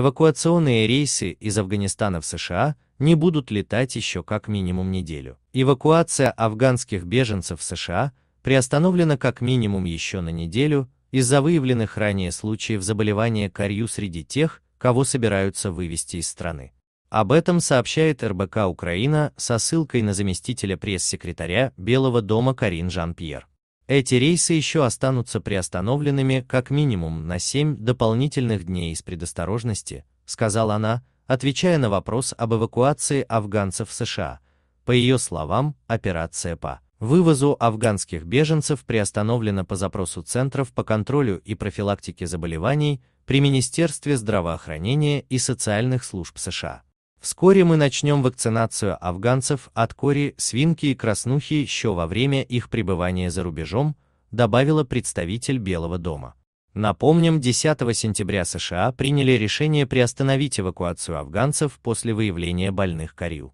Эвакуационные рейсы из Афганистана в США не будут летать еще как минимум неделю. Эвакуация афганских беженцев в США приостановлена как минимум еще на неделю из-за выявленных ранее случаев заболевания корью среди тех, кого собираются вывести из страны. Об этом сообщает РБК Украина со ссылкой на заместителя пресс-секретаря Белого дома Карин Жан-Пьер. Эти рейсы еще останутся приостановленными как минимум на 7 дополнительных дней из предосторожности, сказала она, отвечая на вопрос об эвакуации афганцев в США. По ее словам, операция по вывозу афганских беженцев приостановлена по запросу Центров по контролю и профилактике заболеваний при Министерстве здравоохранения и социальных служб США. Вскоре мы начнем вакцинацию афганцев от кори, свинки и краснухи еще во время их пребывания за рубежом, добавила представитель Белого дома. Напомним, 10 сентября США приняли решение приостановить эвакуацию афганцев после выявления больных корью.